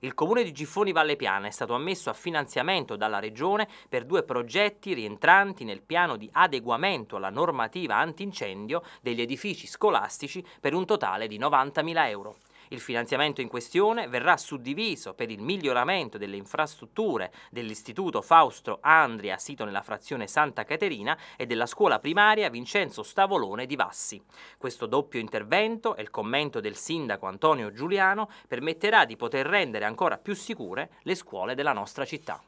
Il comune di Giffoni Valle Piana è stato ammesso a finanziamento dalla Regione per due progetti rientranti nel piano di adeguamento alla normativa antincendio degli edifici scolastici per un totale di 90.000 euro. Il finanziamento in questione verrà suddiviso per il miglioramento delle infrastrutture dell'Istituto Fausto Andria, sito nella frazione Santa Caterina, e della scuola primaria Vincenzo Stavolone di Vassi. Questo doppio intervento e il commento del sindaco Antonio Giuliano permetterà di poter rendere ancora più sicure le scuole della nostra città.